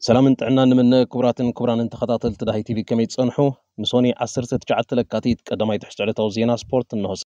سلام انت انتعنا نمنا كبراتن كبران تخطاطل تداهي تيفي كميت صنحو مسوني عصر ستجعت لكاتيت قدما يتحشت على توزينا سبورت النهوس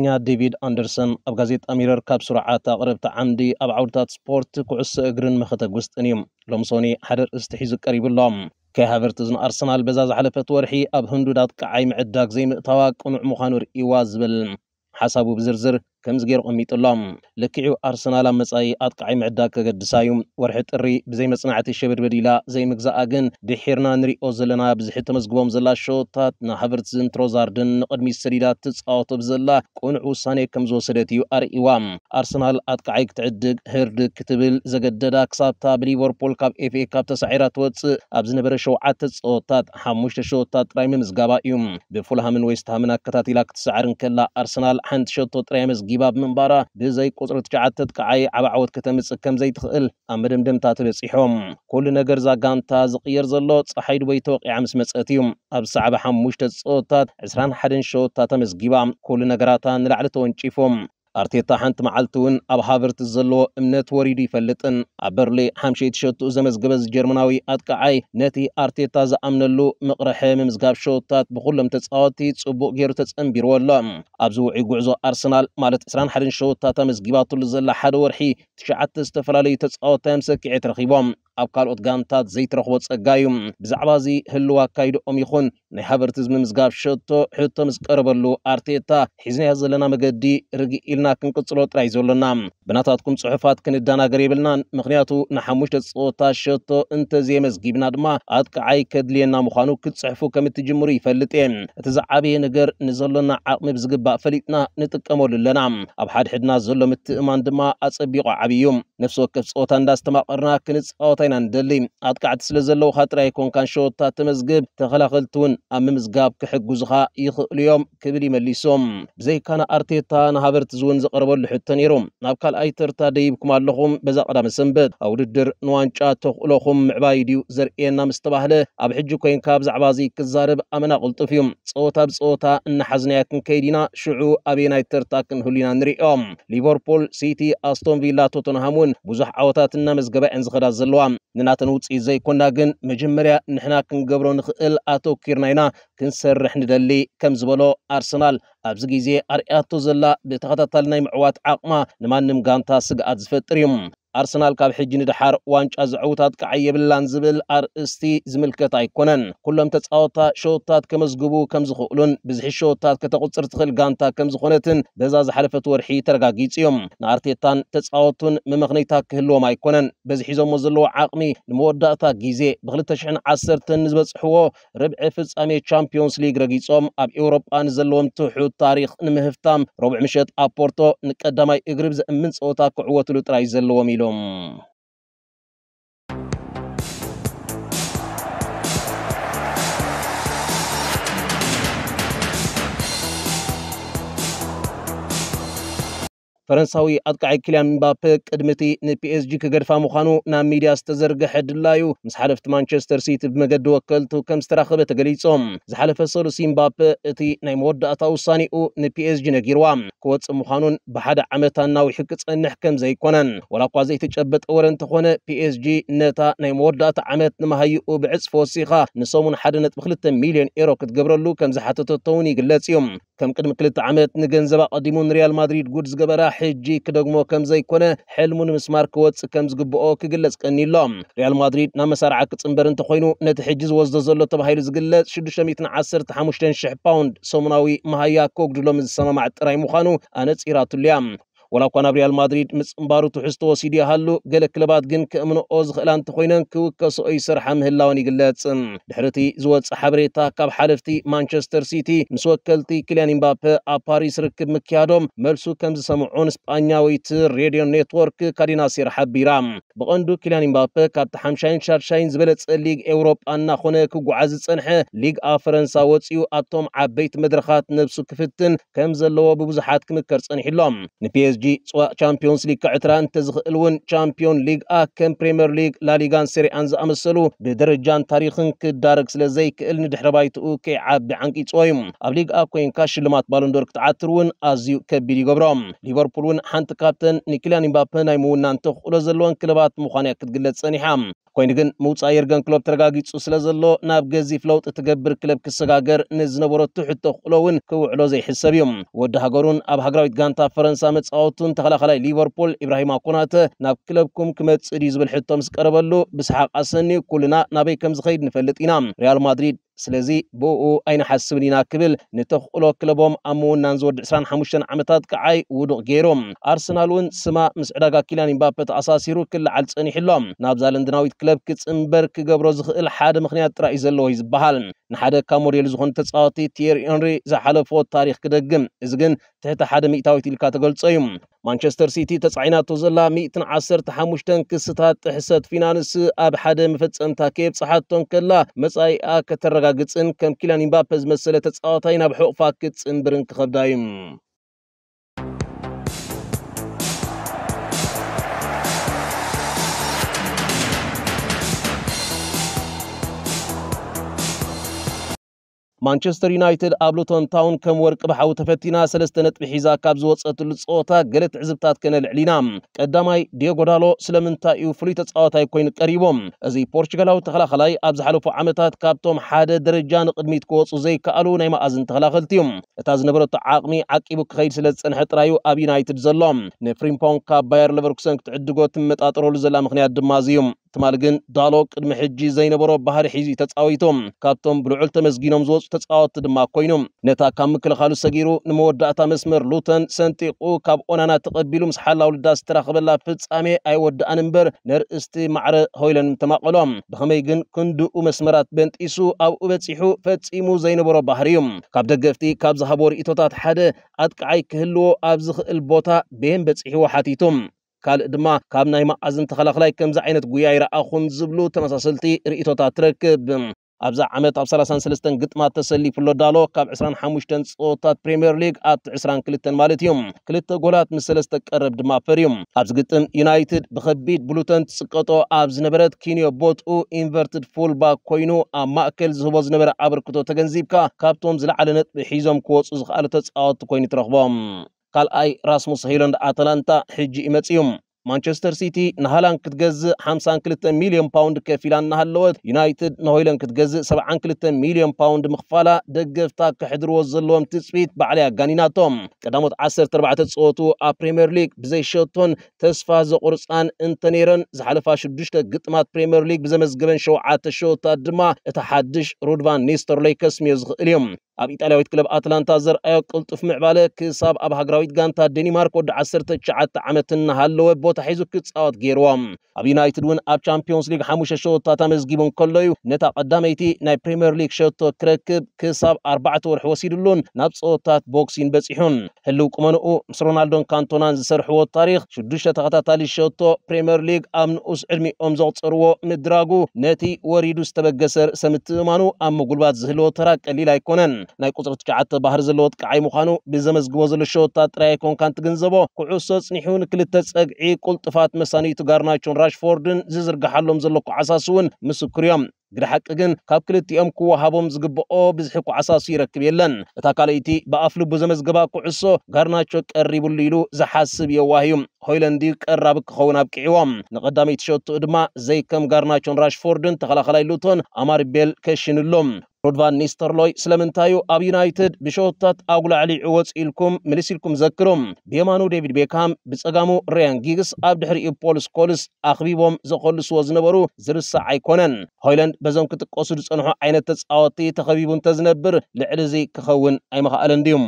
ديفيد أندرسون أب غازيت أمير كاب سرعة قربت عندي أب عورتات سبورت كعس إجرن مختق وسط أنيم لمصوني حدر استحيز قريب اللهم كهافرتزن أرسنال بزاز على فتورحي أب هندودات كعاي معداك زي مقتوا قنع مخانور إيواز بل حسابه بزرزر ከም ዝገይሮም ይጥሎም ልክዕኡ ኣርሰናል ኣብ መጻኢ ኣጥቃዓይ ምዕዳግ ከገድሳ እዩ ወርሒ ጥሪ ብዘይ መጽናዕቲ ሸብር በዲላ ዘይምግዛኣ ግን ድሒርና ንሪኦ ዘለና ብዝሒ ተመዝግቦም ዘላ ሸወታት ንሃቨርትዝን ትሮዛርድን ንቕድሚት ሰዲዳት ትፃወቶ ብዘላ ቁኑዕ ውሳኔ ከም ዝወሰደት እዩ ኣርእዋ ኣርሰናል ኣጥቃዓይ ክትዕድግ ህርድ ክትብል ዘገደዳ ክሳብታ ብሊቨርፑል ካብ ኤፍኤ ካብ ተሳዒራ ትወፅእ ኣብ ዝነበረ ሸውዓተ ፀወታት ሓሙሽተ ሸወታት ጥራይ ምምዝጋባ እዩ ብፉልሃምን ዌስትሃምን ኣከታቲላ ክትሰዓርን ከላ ኣርሰናል ሓንቲ ሸቶ ጥራይ መዝጊ ዲባብ ምንባራ ብዘይ ቁፅሪ ትሽዓተ ጥቃዓይ ዓብ ዓወት ከተምፅእ ከም ዘይትኽእል ኣብ መደምደምታ ተበፂሖም ኩሉ ነገር ዛጋንታ ዝቕየር ዘሎ ፀሓይ ድወይ ተወቂዓ ምስ መፅአት እዩ ኣብ ሰዕባ ሓሙሽተ ፀወታት 21 ሸወታ ተመዝጊባ ኩሉ ነገራታ ንላዕሊ ተወንጪፎም ኣርቴታ ሓንቲ መዓልቲ እውን ኣብ ሃበርቲ ዘለዎ እምነት ወሪዱ ይፈልጥን ኣብ በርሊ ሓምሸይቲ ሸትኡ ዘመዝገበዝ ጀርመናዊ ኣጥቃዓይ ነቲ ኣርቴታ ዝኣምነሉ መቕረ ሕሚ ምዝጋብ ሸወታት ብኩሎም ተፃወቲ ፅቡቅ ገይሩ ተፀንቢርዎ ኣሎ ኣብዚ ውዒ ጉዕዞ ኣርሰናል ማለት 21 ሸወታት ኣመዝጊባትሉ ዘላ ሓደ ወርሒ ትሽዓተ ዝተፈላለዩ ተፃወታይ ሰኪዐት ረኺቦም ኣብ ካልኦት ጋንታት ዘይትረኽቦ ፀጋ እዩ ብዛዕባ እዚ ህልው ኣካይድኦም ይኹን ናይ ሓበርቲ ምምዝጋብ ሸቶ ሕቶ ምስ ቀረበሉ ኣርቴታ ሒዝናዮ ዘለና መገዲ ርግእ ኢልና ክንቅፅሎ ጥራይ ዘለና ብናታትኩም ፅሑፋት ክንደናገር የብልናን ምክንያቱ ንሓሙሽተ ፀወታ ሸቶ እንተዘየመዝጊብና ድማ ኣጥቃዓይ ከድልየና ምዃኑ ክትፅሕፉ ከም እትጅምሩ ይፈልጥ እየ እቲ ዝዓበየ ነገር ንዘሎና ዓቕሚ ብዝግባእ ፈሊጥና ንጥቀመሉ ኣለና ኣብ ሓደ ሕድና ዘሎ ምትእማን ድማ ኣፀቢቑ ዓብዩ ነፍሲ ወከፍ ፀወታ እንዳስተማቐርና ክንፃወታ ኢና ንደሊ ኣጥቃዕቲ ስለ ዘለዉ ኻጥራይ ኮንካን ሸወታት ተመዝግብ ተኸላኸልቲ እውን ኣብ ምምዝጋብ ክሕግዙኻ ይኽእሉ እዮም ክብል ይመሊሶም ብዘይካና ኣርቴታ ንሃበርቲ ዝውን ዘቐረበሉ ሕቶ ነይሩ ናብ ካልኣይ ተርታ ደይብኩም ኣለኹም በዛ ቀዳመ ሰንበት ኣብ ውድድር ንዋንጫ ተኽእሎኹም ምዕባይ ድዩ ዘርእየና ምስ ተባህለ ኣብ ሕጂ ኮይንካ ብዛዕባ እዚ ክዛርብ ኣመና ቅልጡፍ እዩ ፀወታ ብፀወታ እናሓዝናያ ክንከይድ ኢና ሽዑ ኣበየናይ ተርታ ክንህሉ ኢና ንሪኦም ሊቨርፑል ሲቲ ኣስቶን ቪላ ቶተንሃም እውን ብዙሕ ዓወታትና መዝገበ እየን ዝኸዳ ዘለዋ ንናተን ውፅኢት ዘይኮና ግን መጀመርያ ንሕና ክንገብሮ ንኽእል ኣተኪርና ኢና ክንሰርሕ ንደሊ ከም ዝበሎ ኣርሰናል ኣብዚ ግዜ ኣርኣቶ ዘላ ብተኸታታሊ ናይ ምዕዋት ዓቕማ ንማንም ጋንታ ስግኣት ዝፈጥር እዩ ኣርሰናል ካብ ሕጂ ንድሓር ዋንጫ ዝዕውታት ክዓየብላን ዝብል ኣርእስቲ ዝምልከት ኣይኮነን ኩሎም ተፃወታ ሸወታት ከመዝግቡ ከም ዝኽእሉን ብዝሒ ሸወታት ከተቁፅር ትኽእል ጋንታ ከም ዝኾነትን በዛ ዝሓለፈት ወርሒ ተረጋጊፅ እዮም ንኣርቴታን ተፃወቱን መመኽነይታት ክህልዎም ኣይኮነን በዚ ሒዞሞ ዘለዎ ዓቕሚ ንመወዳእታ ግዜ ብ2010 ንዝበፅሕዎ ርብዒ ፍጻሜ ቻምፒዮንስ ሊግ ረጊፆም ኣብ ኤውሮጳ ንዘለዎም ትሑት ታሪክ ንምህፍታም ረቡዕ ምሸት ኣብ ፖርቶ ንቀዳማይ እግሪ ብዘእምን ፀወታ ክዕወትሉ ጥራይ ዘለዎም ኢሉ ลง فرنساوي أدقع كليان مبابي قدمتي نبي اس جي كقدفا مخانو نام ميديا استزرق حد لايو مس حلفت مانشستر سيتي بمقد وكلتو كم استراخبة تقليصهم زحلف سلسي مبابي اتي ناي مودة أتاوصانيو نبي اس جي نقيروام كوتس مخانون بحد عمتا ناوي حكت نحكم زي كونان ولا قوازي تجبت أورن تخونه بي اس جي نتا ناي مودة عمت نمهيئو بعصف وسيخة نصومون حدنة بخلت مليون إيرو كتقبرلو كم زحتتو توني قلت كم قدم كلت عمت نقنزبا قديمون ريال مدريد قد زقبرا حجي كدغمو كم زي كنا حلم مسمار كوتس كم زقبو كجلس كني لام ريال مدريد نام سرعة كتسمبر انت خوينو نتحجز وزد زلو تبهير زقلس شدو شميتنا عصر تحمشتين شح باوند سومناوي مهيا كوك دلو مز السما مع ترايمو خانو انت اراتو ليام ወላ እኳ ናብ ሪያል ማድሪድ ምፅምባሩ ትሕዝቶ ወሲድ ይሃሉ ገለ ክለባት ግን ክእምንኦ ዝኽእላ እንተኮይነን ክውከስኦ ይስርሓ ምህላውን ይግለጽ ድሕሪ እቲ ዝወፅእ ሓበሬታ ካብ ሓለፍቲ ማንቸስተር ሲቲ ምስ ወከልቲ ክልያን ኢምባፔ ኣብ ፓሪስ ርክብ ምክያዶም መልሱ ከም ዝሰምዑን ስጳኛዊት ሬድዮ ኔትወርክ ካዲና ሲር ሓቢራ ብቐንዱ ክልያን ኢምባፔ ካብቲ ሓምሻይን ሻድሻይን ዝበለፀ ሊግ ኤውሮጳ እናኾነ ክጓዓዝ ዝፀንሐ ሊግ ኣብ ፈረንሳ ወፂኡ ኣብቶም ዓበይቲ መድረኻት ነብሱ ክፍትን ከም ዘለዎ ብብዙሓት ክምከር ፀኒሑ ሎም ንፒኤስጂ ሕጂ ፅዋዕ ቻምፒዮንስ ሊግ ካብ ዕትራን ተዝኽእል እውን ቻምፒዮን ሊግ ኣ ከም ፕሪምየር ሊግ ላሊጋን ሴሪኣን ዝኣመሰሉ ብደረጃን ታሪክን ክዳረግ ስለ ዘይክእል ንድሕረ ባይትኡ ከይዓቢ ዓንቂፅዎ እዩ ኣብ ሊግ ኣ ኮይንካ ሽልማት ባሎንዶር ክትዓትር እውን ኣዝዩ ከቢድ ይገብሮም ሊቨርፑል እውን ሓንቲ ካብተን ንኪልያን ኢምባፔ ናይ ምውናን ተኽእሎ ዘለዎን ክለባት ምዃንያ ክትግለጽ ጸኒሓ ኮይኑ ግን ምውፃእ የርገን ክሎብ ተረጋጊፁ ስለ ዘሎ ናብ ገዚፍ ለውጢ ትገብር ክለብ ክሰጋገር ንዝነበሮ ትሕቶ ክእሎ እውን ክውዕሎ ዘይሕሰብ እዮም ወዲ ሃገሩን ኣብ ሃገራዊት ጋንታ ፈረንሳ መፃወቱን ተኸላኸላይ ሊቨርፑል ኢብራሂማ ኮናተ ናብ ክለብኩም ክመፅእ ድዩ ዝብል ሕቶ ምስ ቀረበሉ ብስሓቅ ኣሰኒ ኩልና ናበይ ከም ዝኸይድ ንፈልጥ ኢና ሪያል ማድሪድ ስለዚ ብኡ ኣይንሓስብን ኢና ክብል ንተኽእሎ ክለቦም ኣብ ምውናን ዝወዲ 25 ዓመታት ከዓይ ውዱቕ ገይሮም ኣርሰናል እውን ስማ ምስ ዕዳጋ ኪልያን ኢምባፔ ተኣሳሲሩ ክላዓል ፀኒሕሎም ናብ ዛለንድናዊት ክለብ ክፅምበር ክገብሮ ዝኽእል ሓደ ምክንያት ጥራይ እዩ ዘለዎ እዩ ዝበሃል نحده كاموريل زخون تصاوتي تير انري زحالفو تاريخ كدقم ازغن تحت حده ميتاوي تلكا تقول تصيوم مانشستر سيتي تصعينا توزلا ميتن عصر تحاموشتن كستا تحسد فينانس اب حده مفتس انتاكيب صحاتون كلا مسايا كترغا قدس ان كمكيلان امبابز مسلة تصاوتين ابحوق فاكتس انبرن كخبدايم مانشستر يونايتد أبلوتون تاون كم ورك بحو تفتنا سلستنة بحيزا كابز وصأت للصوتا قلت عزبتات كان العلينام قداماي ديغو دالو سلمنتا يفريت تصاوتا يكوين قريبوم أزي بورشغلاو تخلاخلاي أبزحلفو عمتات كابتوم حادة درجان قدميت كوص وزي كألو نيما أزن تخلاخلتيهم أتاز نبرو نبرت عاقمي كخير سلس انحت رايو أب يونايتد زلوم نفرين نفريمبون كاب باير لبركسن كتعدقو تمت أطرول زلام مخنيات دمازيوم ትማል ግን ዳሎ ቅድሚ ሕጂ ዘይነበሮ ባህሪ ሒዙ ተፃዊቶም ካብቶም ብልዑል ተመስጊኖም ዝወፁ ተፃወቲ ድማ ኮይኖም ነታ ካብ ምክልኻሉ ሰጊሩ ንመወዳእታ መስመር ሉተን ሰንጢቁ ካብ ኦናና ተቐቢሉ ምስ ሓላው ልዳ ዝተራኸበላ ፍጻሜ ኣይወዳእን እምበር ነርእስቲ ማዕረ ሆይለን ተማቐሎም ብኸመይ ግን ክንድኡ መስመራት በንጢሱ ኣብኡ በፂሑ ፈፂሙ ዘይነበሮ ባህሪ እዩ ካብ ደገፍቲ ካብ ዝሃቦ ርእቶታት ሓደ ኣጥቃዓይ ክህልዎ ኣብ ዝኽእል ቦታ ብየን በፂሕዎ ሓቲቱ ካልእ ድማ ካብ ናይ መኣዝን ተኸላኽላይ ከምዚ ዓይነት ጉያ ይረኣኹን ዝብሉ ተመሳሰልቲ ርእቶታት ትረክብ ኣብዛ ዓመት ኣብ 33 ግጥማት ተሰሊፉሎ ዳሎ ካብ 25 ፀወታት ፕሪምየር ሊግ ኣት 22 ማለት እዮም ክልተ ጎላት ምስ ሰለስተ ቀረብ ድማ ፈርዮም ኣብዚ ግጥም ዩናይትድ ብከቢድ ብሉተን ትስቀጦ ኣብ ዝነበረት ኪንዮ ቦትኡ ኢንቨርትድ ፉልባክ ኮይኑ ኣብ ማእከል ዝህቦ ዝነበረ ኣበርክቶ ተገንዚብካ ካብቶም ዝለዓለ ነጥቢ ሒዞም ክወፁ ዝኽኣሉ ተፃወቲ ኮይኑ ትረኽቦም ካልኣይ ራስሙስ ሄይላንድ ኣትላንታ ሕጂ ይመፅዮም ማንቸስተር ሲቲ ንሃላንድ ክትገዝእ 52 ሚልዮን ፓውንድ ከፊላ እናሃለወት ዩናይትድ ንሆይለን ክትገዝእ 72 ሚልዮን ፓውንድ ምኽፋላ ደገፍታ ክሕድርዎ ዘለዎም ትፅቢት ባዕለ ኣጋኒናቶም ቀዳሞት 14 ፀወቱ ኣብ ፕሪምየር ሊግ ብዘይሸቶን ተስፋ ዘቑርፃን እንተነይረን ዝሓለፋ 6 ግጥማት ፕሪምየር ሊግ ብዘመዝገበን 7 ሸወታት ድማ እቲ ሓድሽ ሩድቫን ኒስተርሎይ ከስምዮ ዝኽእል እዮም أبي تلاويت كلب أتلانتا زر أيو قلت في معبالة كساب أبها غراويت غانتا دينيماركو دعسر تشعات عمتن هالوه بو تحيزو كتساوات غيروام أبي نايتد وين أب چامبيونز ليغ حموش شو تاتامز جيبون كلوي نتا قداميتي ناي بريمير ليغ شو تو كركب كساب أربعة ورح وسيد اللون نابسو تات بوكسين بسيحون هلو كمان او مسرونالدون كانتونان زسر حو التاريخ شدوشة تغطا تالي شو تو بريمير ليغ أمن أس علمي أمزو تصروو مدراغو نتي وريدو ستبقسر سمتمانو أمو قلبات زهلو تراك اللي لايكونن ናይ ቁፅሪ ትሽዓተ ባህር ዘለዎ ጥቃዓይ ምዃኑ ብዘመዝግቦ ዘሎ ሸወታት ጥራይ ኣይኮንካ ንትግንዘቦ ኩዕሶ ፀኒሑ ንክልተ ፀግዒ ቁልጥፋት መሳኒቱ ጋርናቾን ራሽፎርድን ዝዝርግሓሎም ዘሎ ኩዓሳስ እውን ምስክር እዮም ግዲ ሓቂ ግን ካብ ክልቲኦም ክወሃቦም ዝግብኦ ብዝሒ ኩዓሳሱ ይረክብ የለን እታ ካልእቲ ብኣፍ ልቡ ዘመዝገባ ኩዕሶ ጋርናቾ ቀሪቡሉ ኢሉ ዝሓስብ የዋህ እዩ ሆይለንዲ ቀራቢ ክኸውን ኣብቂዕዎም ንቐዳመይቲ ሸትኡ ድማ ዘይከም ጋርናቾን ራሽፎርድን ተኸላኸላይ ሉቶን ኣማር ቤል ከሽንሎም ሮድቫን ኒስተርሎይ ስለምንታዩ ኣብ ዩናይትድ ብሸወታት ኣብ ላዕሊ ዕወፅ ኢልኩም ምልስ ኢልኩም ዘክሮም ብየማኑ ዴቪድ ቤካም ብፀጋሙ ሪያን ጊግስ ኣብ ድሕሪኡ ፖል ስኮልስ ኣኽቢቦም ዘኸልስዎ ዝነበሩ ዝርሳዕ ኣይኮነን ሆይለንድ በዞም ክጥቀሱ ዝፀንሑ ዓይነት ተፃወቲ ተኸቢቡ እንተዝነብር ልዕሊ እዚ ክኸውን ኣይመኽኣለን ድዩ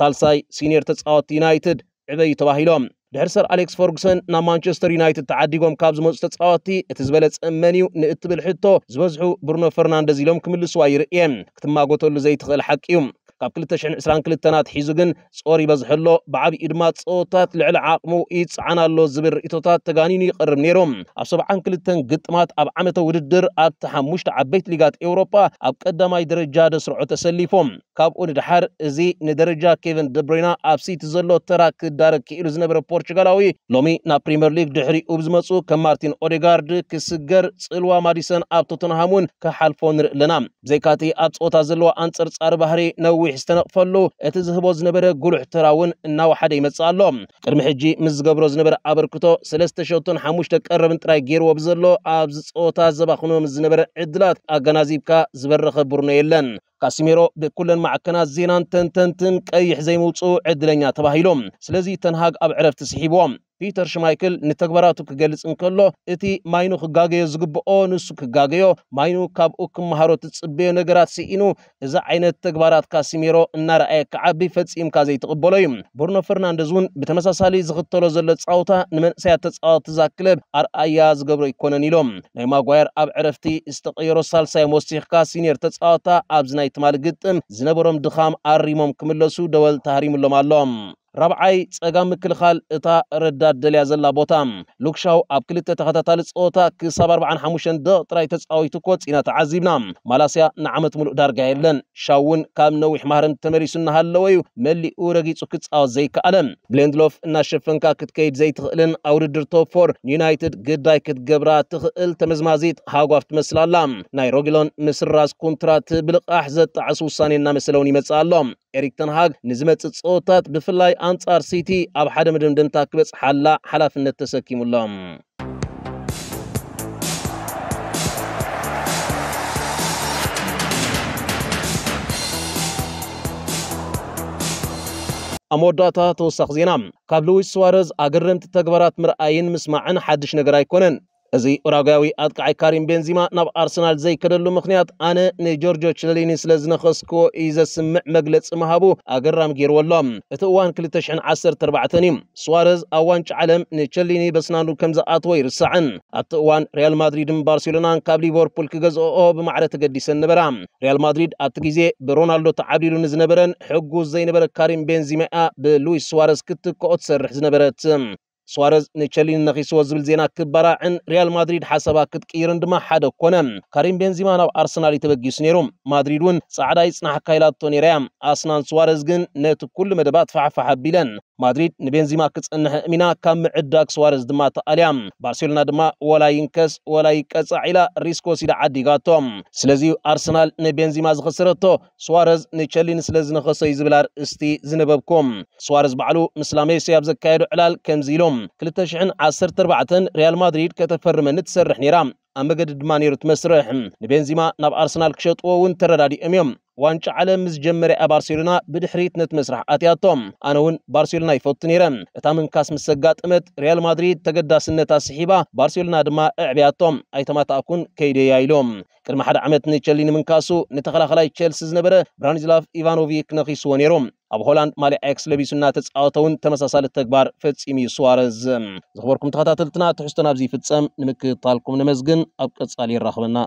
ሳልሳይ ሲኒየር ተፃወቲ ዩናይትድ ዕበዩ ተባሂሎም درسر أليكس فورغسون نا مانشستر يونايتد تعديقهم كابز موستة صغواتي اتزبالت امانيو نقتبل حدتو زوزحو برونو فرناندز يلوم كمل سواير ايام كتما قوتو اللو زي تخيل حاكيوم ካብ 222 ሒዙ ግን ጾር ይበዝሐሎ ብዓብዪ ድማ ፀወታት ልዕሊ ዓቕሙ ይፅዓናሎ ዝብል ርእቶታት ተጋኒኑ ይቐርብ ነይሮም ኣብ 72 ግጥማት ኣብ ዓመተ ውድድር ኣብቲ ሓሙሽተ ዓበይቲ ሊጋት ኤውሮፓ ኣብ ቀዳማይ ደረጃ ደስርዖ ተሰሊፎም ካብኡ ንድሓር እዚ ንደረጃ ኬቨን ደብሮይና ኣብ ሲቲ ዘሎ ተራ ክዳረግ ክኢሉ ዝነበረ ፖርቹጋላዊ ሎሚ ናብ ፕሪምየር ሊግ ድሕሪኡ ብዝመፁ ከም ማርቲን ኦዴጋርድ ክስገር ፅልዋ ማዲሰን ኣብ ቶተንሃም እውን ክሓልፎ ንርኢ ኣለና ብዘይካቲ ኣብ ፀወታ ዘለዎ ኣንፅርፃሪ ባህሪ ነዊሕ ዝተነቕፈሉ እቲ ዝህቦ ዝነበረ ጉሉዕ ተራ እውን እናወሓደ ይመፅእ ኣሎ ቅድሚ ሕጂ ምስ ዝገብሮ ዝነበረ ኣበርክቶ ሰለስተ ሸቶን ሓሙሽተ ቀረብን ጥራይ ገይርዎ ብዘሎ ኣብዚ ፀወታ ዘባኽኖ ምስ ዝነበረ ዕድላት ኣገናዚብካ ዝበረኸ ቡርኖ የለን ካሲሜሮ ብኩለን ማዕከናት ዜናን ተንተንትን ቀይሕ ዘይምውፁ ዕድለኛ ተባሂሎም ስለዚ ተንሃግ ኣብ ዕረፍቲ ስሒብዎም ፒተር ሽማይክል ንተግባራቱ ክገልጽ እንከሎ እቲ ማይኑ ክጋገዮ ዝግብኦ ንሱ ክጋገዮ ማይኑ ካብኡ ክመሃሮ ትጽበዮ ነገራት ስኢኑ እዚ ዓይነት ተግባራት ካሲሜሮ እናረኣየ ክዓቢ ፈፂምካ ዘይትቕበሎ እዩ ብሩኖ ፈርናንደዝ እውን ብተመሳሳሊ ዝኽተሎ ዘሎ ጻውታ ንመንእሰያት ተጻወቲ ዛ ክለብ ኣርኣያ ዝገብሮ ይኮነን ኢሎም ናይ ማጓየር ኣብ ዕረፍቲ ዝተቐየሮ ሳልሳይ ወሲኽካ ሲኒየር ተጻወታ ኣብዚ ናይ ትማል ግጥም ዝነበሮም ድኻም ኣሪሞም ክምለሱ ደወል ተሃሪሙሎም ኣሎም ራብዓይ ፀጋም ምክልኻል እታ ረዳት ደልያ ዘላ ቦታ ሉክሻው ኣብ ክልተ ተኸታታሊ ፀወታ ክሳብ 45 ደቕ ጥራይ ተፃዊቱ ኮፂና ተዓዚብና ማላስያ ንዓመት ሙሉእ ዳርጋ የለን ሻውን ካብ ነዊሕ ማህረም ተመሪሱ እናሃለወ እዩ መሊኡ ረጊፁ ክፃወት ዘይከኣለ ብሌንድሎፍ እናሸፈንካ ክትከይድ ዘይትኽእልን ኣብ ውድድር ቶፕፎር ንዩናይትድ ግዳይ ክትገብራ ትኽእል ተመዝማዚት ሃጓፍ ትመስል ኣላ ናይ ሮጊሎን ምስራዝ ኩንትራት ብልቃሕ ዘጣዕሱ ውሳኔ እናመሰለውን ይመፅእ ኣሎ ኤሪክ ተንሃግ ንዝመፅእ ፀወታት ብፍላይ ኣንጻር ሲቲ ኣብ ሓደ መደምደምታ ክበፅ ሓላ ሓላፍነት ተሰኪሙሎም ኣብ መወዳእታ ተወሳኺ ዜና ካብ ሉዊስ ስዋረዝ ኣገረምቲ ተግባራት ምርኣይን ምስማዕን ሓድሽ ነገር ኣይኮነን እዚ ኡራጓዊ ኣጥቃዓይ ካሪም ቤንዚማ ናብ ኣርሰናል ዘይከደሉ ምክንያት ኣነ ንጆርጆ ችለሊኒ ስለ ዝነኸስክዎ እዩ ዘስምዕ መግለፂ ምሃቡ ኣገራም ገይርዎ ኣሎም እቲ እዋን 214 እዩ ስዋረዝ ኣብ ዋንጫ ዓለም ንቸሊኒ በስናኑ ከም ዝኣትዎ ይርስዕን ኣብቲ እዋን ሪያል ማድሪድን ባርሴሎናን ካብ ሊቨርፑል ክገዝኦ ብማዕረ ተገዲሰን ነበራ ሪያል ማድሪድ ኣብቲ ግዜ ብሮናልዶ ተዓቢሉ ንዝነበረን ሕጉስ ዘይነበረ ካሪም ቤንዚማ ብሉዊስ ስዋረዝ ክትክኦ ትሰርሕ ዝነበረት ስዋረዝ ንቸሊንነኺስዎ ዝብል ዜና ክበራዕን ሪያል ማድሪድ ሓሰባ ክትቅይርን ድማ ሓደ ኮነ ካሪም ቤንዚማ ናብ ኣርሰናል እዩ ተበጊሱ ነይሩ ማድሪድ እውን ፃዕዳ ይፅናሕ ካይላቶ ነይራ እያ ኣስናን ስዋረዝ ግን ነቲ ኩሉ መደባት ፋሕፋሕ ኣቢለን ማድሪድ ንቤንዚማ ክፀንሕ እሚና ካብ ምዕዳግ ስዋርዝ ድማ ተቓልያ ባርሴሎና ድማ ወላ ይንከስ ወላ ይቀፃዕ ኢላ ሪስክ ወሲዳ ዓዲጋቶ ስለዚ ኣርሰናል ንቤንዚማ ዝኸሰረቶ ስዋረዝ ንቸሊን ስለ ዝነኸሰ እዩ ዝብል ኣርእስቲ ዝነበብኩም ስዋረዝ ባዕሉ ምስ ላሜሲ ኣብ ዘካየዱ ዕላል ከምዚ ኢሎም 2014 ሪያል ማድሪድ ከተፈርመኒ ትሰርሕ ነይራ ኣብ መገዲ ድማ ነይሩ ትመስርሕ ንቤንዚማ ናብ ኣርሰናል ክሸጥዎ እውን ተረዳዲኦም እዮም ዋንጫ ዓለም ምስ ጀመርያ ባርሴሎና ብድሕሪት ነቲ መስራሕ ኣትያቶም ኣነ እውን ባርሴሎና ይፈትን ነይረ እታ ምንካስ ምስ ዘጋጥመት ሪያል ማድሪድ ተገዳስነት ኣስሒባ ባርሴሎና ድማ ኣዕብያቶም ኣይተማታእኩን ከይደያ ኢሎም ቅድሚ ሓደ ዓመት ንቸሊ ንምንካሱ ንተኸላኸላይ ቸልሲ ዝነበረ ብራኒስላቭ ኢቫኖቪክ ነኺስዎ ነይሮም ኣብ ሆላንድ ማሊ ኣክስ ለቢሱ እናተፃወተ እውን ተመሳሳሊ ተግባር ፈፂሙ እዩ ስዋረዝ ዝኽበርኩም ተኸታተልትና ትሕዝቶን ኣብዚ ይፍፀም ንምክትታልኩም ነመዝግን ኣብ ቀፃሊ ይራኽበና